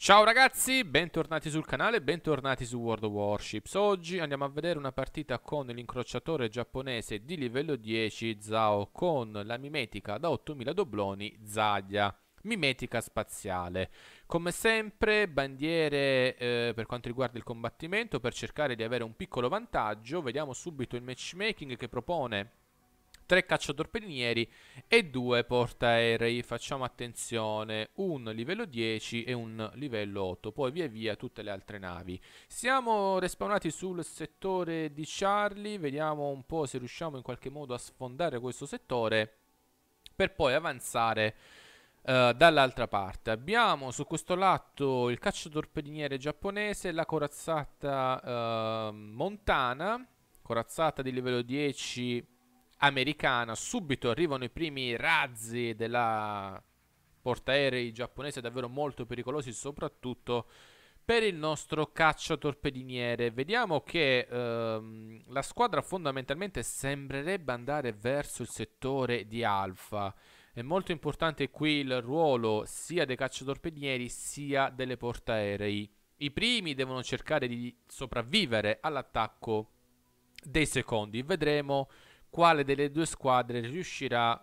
Ciao ragazzi, bentornati sul canale, bentornati su World of Warships. Oggi andiamo a vedere una partita con l'incrociatore giapponese di livello 10 Zao con la mimetica da 8000 dobloni Zaglia, mimetica spaziale. Come sempre bandiere eh, per quanto riguarda il combattimento per cercare di avere un piccolo vantaggio, vediamo subito il matchmaking che propone 3 cacciatorpedinieri e 2 portaerei. Facciamo attenzione, un livello 10 e un livello 8, poi via via tutte le altre navi. Siamo respawnati sul settore di Charlie, vediamo un po' se riusciamo in qualche modo a sfondare questo settore per poi avanzare Uh, dall'altra parte abbiamo su questo lato il cacciatorpediniere giapponese, la corazzata uh, montana, corazzata di livello 10 americana, subito arrivano i primi razzi della portaerei giapponese davvero molto pericolosi, soprattutto per il nostro cacciatorpediniere. Vediamo che ehm, la squadra fondamentalmente sembrerebbe andare verso il settore di Alfa. È molto importante qui il ruolo sia dei cacciatorpedinieri sia delle portaerei. I primi devono cercare di sopravvivere all'attacco dei secondi. Vedremo quale delle due squadre riuscirà,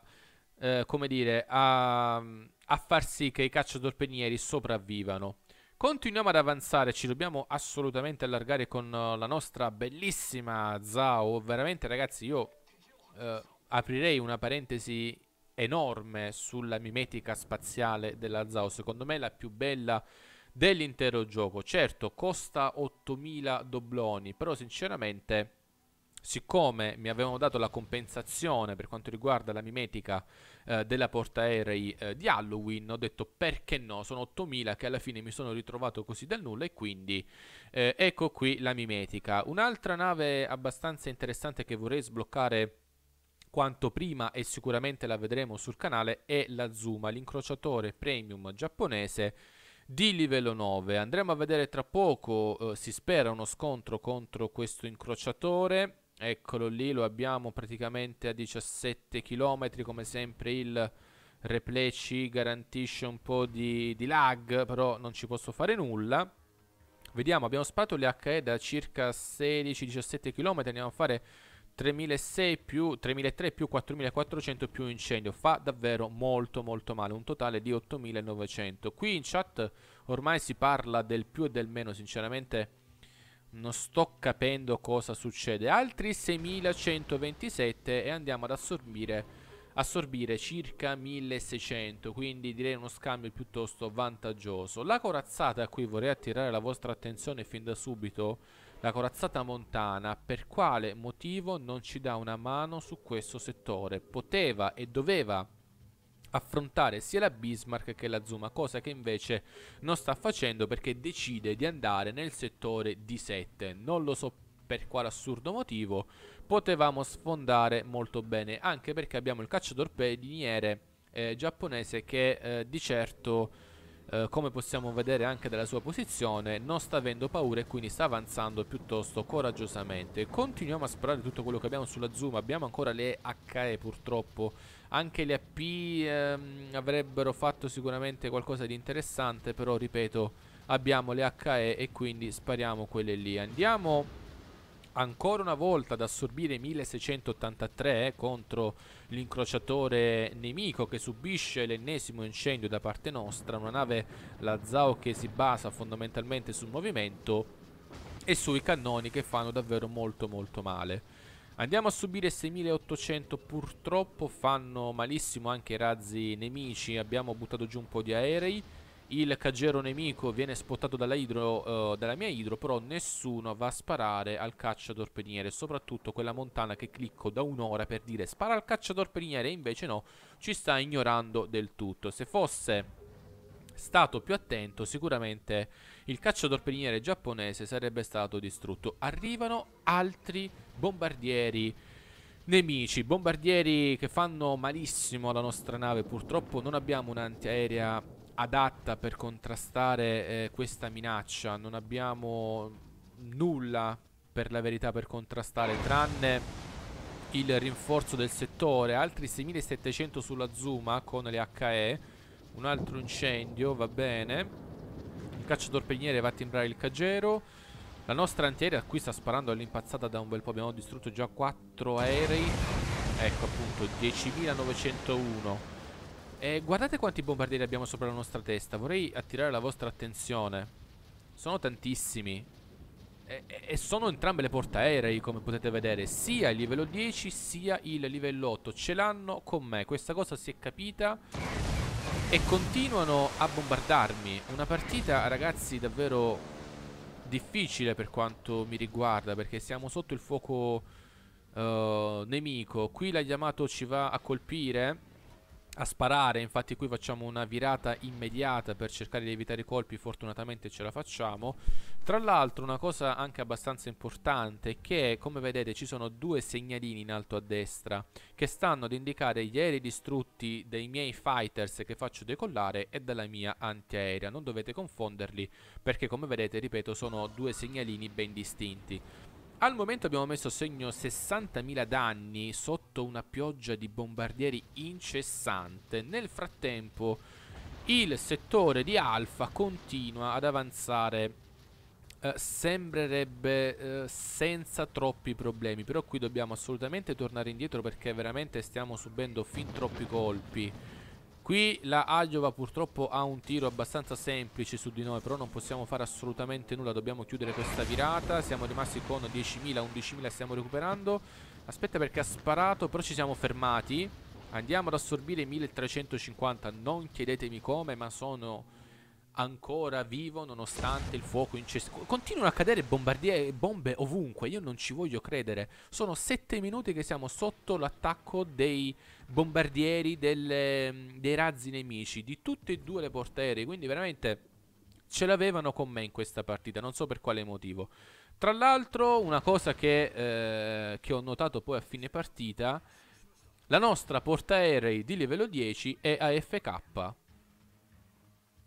eh, come dire, a, a far sì che i cacciatorpenieri sopravvivano. Continuiamo ad avanzare, ci dobbiamo assolutamente allargare con eh, la nostra bellissima Zao. Veramente ragazzi io eh, aprirei una parentesi enorme sulla mimetica spaziale della Zao. Secondo me è la più bella dell'intero gioco. Certo, costa 8000 dobloni, però sinceramente siccome mi avevano dato la compensazione per quanto riguarda la mimetica eh, della portaerei eh, di Halloween, ho detto perché no, sono 8000 che alla fine mi sono ritrovato così dal nulla e quindi eh, ecco qui la mimetica. Un'altra nave abbastanza interessante che vorrei sbloccare quanto prima e sicuramente la vedremo sul canale è la Zuma, l'incrociatore premium giapponese di livello 9. Andremo a vedere tra poco, eh, si spera uno scontro contro questo incrociatore Eccolo lì, lo abbiamo praticamente a 17 km, come sempre il replay ci garantisce un po' di, di lag, però non ci posso fare nulla. Vediamo, abbiamo sparato le HE da circa 16-17 km, andiamo a fare 3600 più 3300 più 4400 più incendio fa davvero molto molto male un totale di 8900 qui in chat ormai si parla del più e del meno sinceramente non sto capendo cosa succede. Altri 6127 e andiamo ad assorbire assorbire circa 1600 quindi direi uno scambio piuttosto vantaggioso la corazzata a cui vorrei attirare la vostra attenzione fin da subito la corazzata montana per quale motivo non ci dà una mano su questo settore poteva e doveva affrontare sia la Bismarck che la Zuma, cosa che invece non sta facendo perché decide di andare nel settore D7. Non lo so per quale assurdo motivo, potevamo sfondare molto bene, anche perché abbiamo il cacciatorpediniere eh, giapponese che eh, di certo eh, come possiamo vedere anche dalla sua posizione, non sta avendo paura e quindi sta avanzando piuttosto coraggiosamente. Continuiamo a sparare tutto quello che abbiamo sulla zoom, abbiamo ancora le HE purtroppo, anche le AP ehm, avrebbero fatto sicuramente qualcosa di interessante, però ripeto abbiamo le HE e quindi spariamo quelle lì. Andiamo ancora una volta ad assorbire 1683 eh, contro l'incrociatore nemico che subisce l'ennesimo incendio da parte nostra, una nave la Zao che si basa fondamentalmente sul movimento e sui cannoni che fanno davvero molto molto male. Andiamo a subire 6800, purtroppo fanno malissimo anche i razzi nemici, abbiamo buttato giù un po' di aerei il caggero nemico viene spottato dalla, idro, uh, eh, dalla mia idro, però nessuno va a sparare al cacciatorpediniere, soprattutto quella montana che clicco da un'ora per dire spara al cacciatorpediniere e invece no, ci sta ignorando del tutto. Se fosse stato più attento, sicuramente il cacciatorpediniere giapponese sarebbe stato distrutto. Arrivano altri bombardieri nemici, bombardieri che fanno malissimo alla nostra nave, purtroppo non abbiamo un'antiaerea adatta per contrastare eh, questa minaccia. Non abbiamo nulla per la verità per contrastare, tranne il rinforzo del settore, altri 6700 sulla Zuma con le HE, un altro incendio, va bene. Il cacciatorpediniere va a timbrare il Cagero. La nostra antiaerea qui sta sparando all'impazzata da un bel po', abbiamo distrutto già 4 aerei. Ecco appunto 10901. Eh, guardate quanti bombardieri abbiamo sopra la nostra testa. Vorrei attirare la vostra attenzione. Sono tantissimi. E, e sono entrambe le portaerei, come potete vedere. Sia il livello 10, sia il livello 8. Ce l'hanno con me. Questa cosa si è capita. E continuano a bombardarmi. Una partita, ragazzi, davvero difficile per quanto mi riguarda. Perché siamo sotto il fuoco uh, nemico. Qui la Yamato ci va a colpire a sparare, infatti qui facciamo una virata immediata per cercare di evitare i colpi, fortunatamente ce la facciamo. Tra l'altro una cosa anche abbastanza importante è che come vedete ci sono due segnalini in alto a destra che stanno ad indicare gli aerei distrutti dei miei fighters che faccio decollare e della mia antiaerea, non dovete confonderli perché come vedete ripeto sono due segnalini ben distinti. Al momento abbiamo messo a segno 60.000 danni sotto una pioggia di bombardieri incessante. Nel frattempo il settore di Alfa continua ad avanzare. Eh, sembrerebbe eh, senza troppi problemi, però qui dobbiamo assolutamente tornare indietro perché veramente stiamo subendo fin troppi colpi. Qui la Agiova purtroppo ha un tiro abbastanza semplice su di noi, però non possiamo fare assolutamente nulla, dobbiamo chiudere questa virata, siamo rimasti con 10.000, 11.000 stiamo recuperando. Aspetta perché ha sparato, però ci siamo fermati. Andiamo ad assorbire 1350, non chiedetemi come, ma sono ancora vivo nonostante il fuoco incessante. Continuano a cadere bombardiere e bombe ovunque, io non ci voglio credere. Sono sette minuti che siamo sotto l'attacco dei bombardieri, delle, dei razzi nemici, di tutte e due le portaerei, quindi veramente ce l'avevano con me in questa partita, non so per quale motivo. Tra l'altro una cosa che, eh, che ho notato poi a fine partita, la nostra portaerei di livello 10 è AFK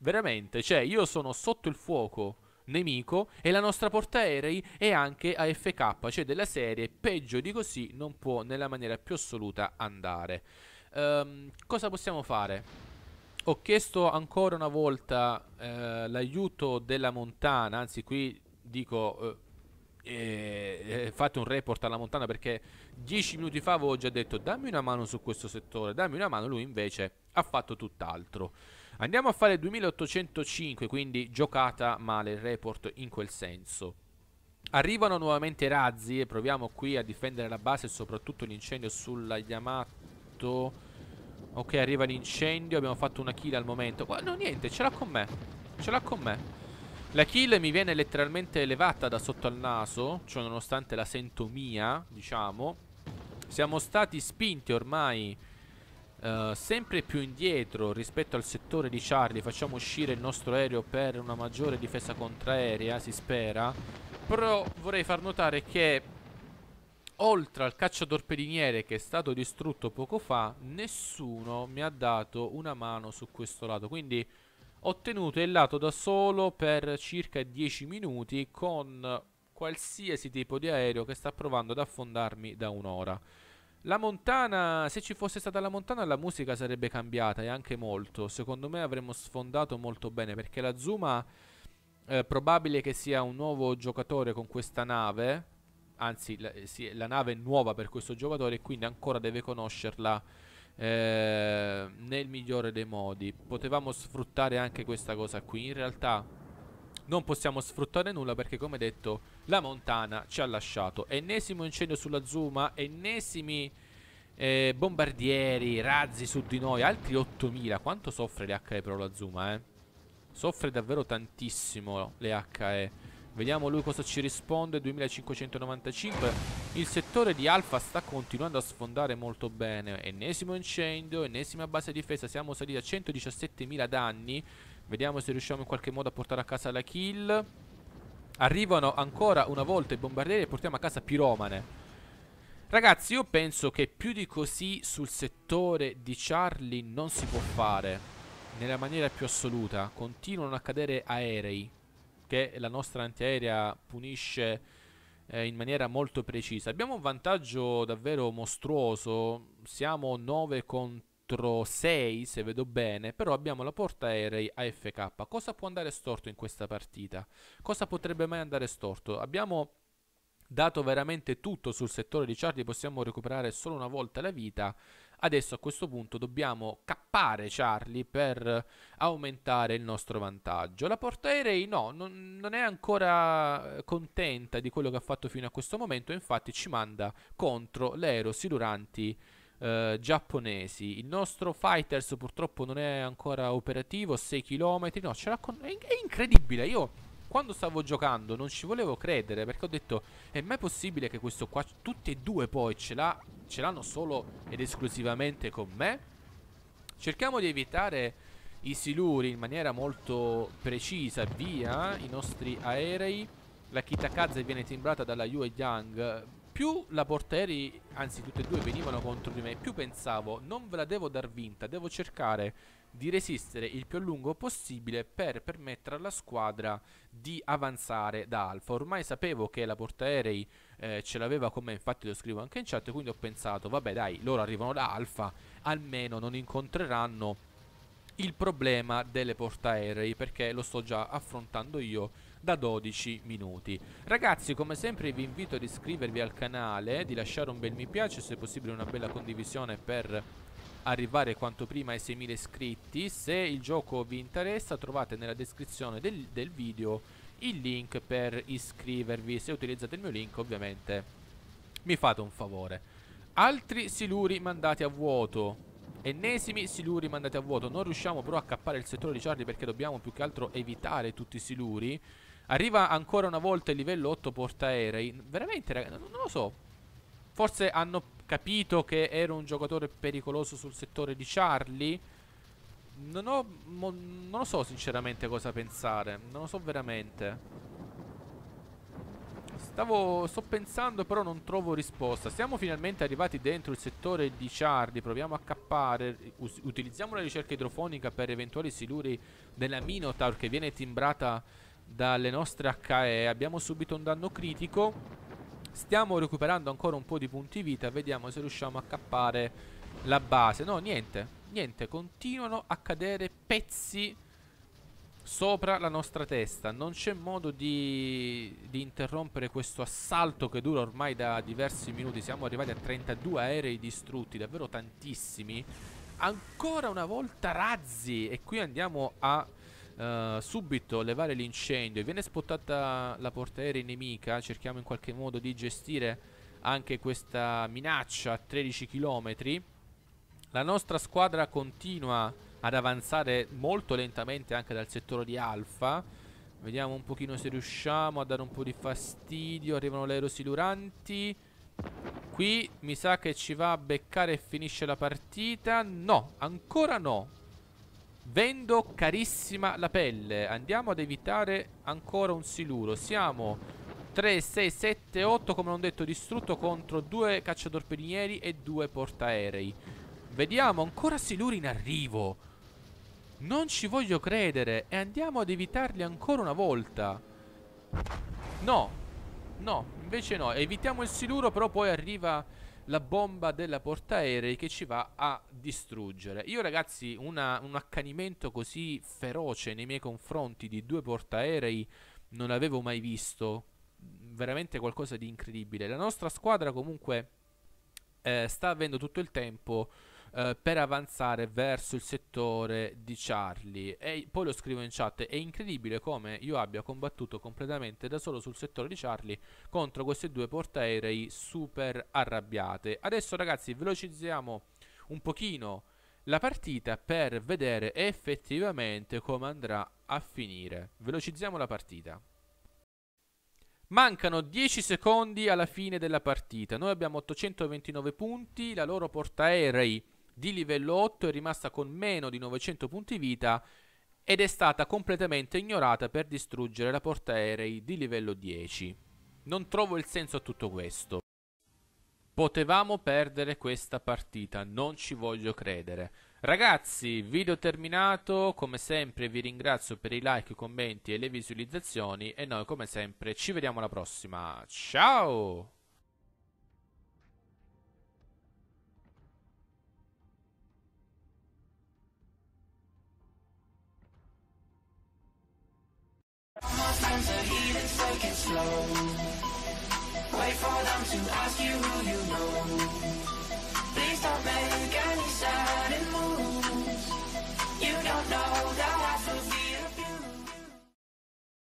Veramente, cioè io sono sotto il fuoco nemico e la nostra portaerei è anche AFK, cioè della serie peggio di così non può nella maniera più assoluta andare. Um, cosa possiamo fare? Ho chiesto ancora una volta eh, l'aiuto della montana, anzi qui dico... Eh, e eh, eh, fate un report alla montana perché dieci minuti fa avevo già detto dammi una mano su questo settore, dammi una mano, lui invece ha fatto tutt'altro. Andiamo a fare 2805, quindi giocata male il report in quel senso. Arrivano nuovamente i razzi e proviamo qui a difendere la base e soprattutto l'incendio sulla Yamato. Ok, arriva l'incendio, abbiamo fatto una kill al momento. Guarda, no, niente, ce l'ha con me. Ce l'ha con me. La kill mi viene letteralmente elevata da sotto al naso, cioè nonostante la sento mia, diciamo. Siamo stati spinti ormai uh, sempre più indietro rispetto al settore di Charlie. Facciamo uscire il nostro aereo per una maggiore difesa contraerea, si spera. Però vorrei far notare che oltre al cacciatorpediniere che è stato distrutto poco fa, nessuno mi ha dato una mano su questo lato. Quindi ottenuto il lato da solo per circa 10 minuti con qualsiasi tipo di aereo che sta provando ad affondarmi da un'ora. La montana, se ci fosse stata la montana la musica sarebbe cambiata e anche molto, secondo me avremmo sfondato molto bene perché la Zuma è eh, probabile che sia un nuovo giocatore con questa nave, anzi la, sì, la nave è nuova per questo giocatore e quindi ancora deve conoscerla eh, nel migliore dei modi. Potevamo sfruttare anche questa cosa qui. In realtà non possiamo sfruttare nulla perché come detto la montana ci ha lasciato. Ennesimo incendio sulla Zuma, ennesimi eh, bombardieri, razzi su di noi, altri 8000. Quanto soffre le HE però la Zuma, eh? Soffre davvero tantissimo le HE. Vediamo lui cosa ci risponde, 2595. Il settore di Alfa sta continuando a sfondare molto bene, ennesimo incendio, ennesima base difesa, siamo saliti a 117.000 danni, vediamo se riusciamo in qualche modo a portare a casa la kill. Arrivano ancora una volta i bombardieri e portiamo a casa piromane. Ragazzi, io penso che più di così sul settore di Charlie non si può fare nella maniera più assoluta. Continuano a cadere aerei che la nostra antiaerea punisce eh, in maniera molto precisa. Abbiamo un vantaggio davvero mostruoso, siamo 9 contro 6 se vedo bene, però abbiamo la porta aerei AFK. Cosa può andare storto in questa partita? Cosa potrebbe mai andare storto? Abbiamo dato veramente tutto sul settore di Charlie, possiamo recuperare solo una volta la vita Adesso a questo punto dobbiamo cappare Charlie per aumentare il nostro vantaggio. La portaerei no, non, non è ancora eh, contenta di quello che ha fatto fino a questo momento, infatti ci manda contro l'aero aerosiluranti Uh, giapponesi. Il nostro Fighters purtroppo non è ancora operativo, 6 km, no, ce l'ha con... è incredibile, io quando stavo giocando non ci volevo credere perché ho detto è mai possibile che questo qua, tutti e due poi ce l'hanno solo ed esclusivamente con me? Cerchiamo di evitare i siluri in maniera molto precisa via eh, i nostri aerei. La Kitakaze viene timbrata dalla Yu e Yang. Più la porteri, anzi tutte e due venivano contro di me, più pensavo non ve la devo dar vinta, devo cercare di resistere il più a lungo possibile per permettere alla squadra di avanzare da alfa. Ormai sapevo che la portaerei eh, ce l'aveva con me, infatti lo scrivo anche in chat, quindi ho pensato, vabbè dai, loro arrivano da alfa, almeno non incontreranno il problema delle portaerei perché lo sto già affrontando io da 12 minuti ragazzi come sempre vi invito ad iscrivervi al canale di lasciare un bel mi piace se possibile una bella condivisione per arrivare quanto prima ai 6.000 iscritti. Se il gioco vi interessa trovate nella descrizione del, del video il link per iscrivervi. Se utilizzate il mio link ovviamente mi fate un favore. Altri siluri mandati a vuoto. Ennesimi siluri mandati a vuoto Non riusciamo però a cappare il settore di Charlie Perché dobbiamo più che altro evitare tutti i siluri Arriva ancora una volta il livello 8 portaerei Veramente raga, non lo so Forse hanno capito che ero un giocatore pericoloso sul settore di Charlie. Non, ho, mo, non so sinceramente cosa pensare. Non lo so veramente. Stavo, sto pensando però non trovo risposta Siamo finalmente arrivati dentro il settore di Charlie Proviamo a cappare Utilizziamo la ricerca idrofonica per eventuali siluri della Minotaur Che viene timbrata dalle nostre HE Abbiamo subito un danno critico Stiamo recuperando ancora un po' di punti vita Vediamo se riusciamo a cappare la base No, niente Niente, continuano a cadere pezzi sopra la nostra testa Non c'è modo di, di, interrompere questo assalto che dura ormai da diversi minuti Siamo arrivati a 32 aerei distrutti, davvero tantissimi Ancora una volta razzi E qui andiamo a eh, subito levare l'incendio e viene spottata la portaerei nemica cerchiamo in qualche modo di gestire anche questa minaccia a 13 km la nostra squadra continua ad avanzare molto lentamente anche dal settore di alfa vediamo un pochino se riusciamo a dare un po' di fastidio arrivano le erosiluranti qui mi sa che ci va a beccare e finisce la partita no, ancora no Vendo carissima la pelle Andiamo ad evitare ancora un siluro Siamo 3, 6, 7, 8 come non detto distrutto contro due cacciatorpedinieri e due portaerei Vediamo ancora siluri in arrivo Non ci voglio credere E andiamo ad evitarli ancora una volta No No invece no Evitiamo il siluro però poi arriva la bomba della portaerei che ci va a distruggere. Io ragazzi una, un accanimento così feroce nei miei confronti di due portaerei non avevo mai visto, veramente qualcosa di incredibile. La nostra squadra comunque eh, sta avendo tutto il tempo eh, per avanzare verso il settore di Charlie. E poi lo scrivo in chat, è incredibile come io abbia combattuto completamente da solo sul settore di Charlie contro queste due portaerei super arrabbiate. Adesso ragazzi velocizziamo un pochino la partita per vedere effettivamente come andrà a finire. Velocizziamo la partita. Mancano 10 secondi alla fine della partita. Noi abbiamo 829 punti, la loro portaerei di livello 8 è rimasta con meno di 900 punti vita ed è stata completamente ignorata per distruggere la portaerei di livello 10. Non trovo il senso a tutto questo. Potevamo perdere questa partita, non ci voglio credere. Ragazzi, video terminato, come sempre vi ringrazio per i like, i commenti e le visualizzazioni e noi come sempre ci vediamo alla prossima. Ciao! my friends are heathens, take it slow. Wait for them to ask you who you know.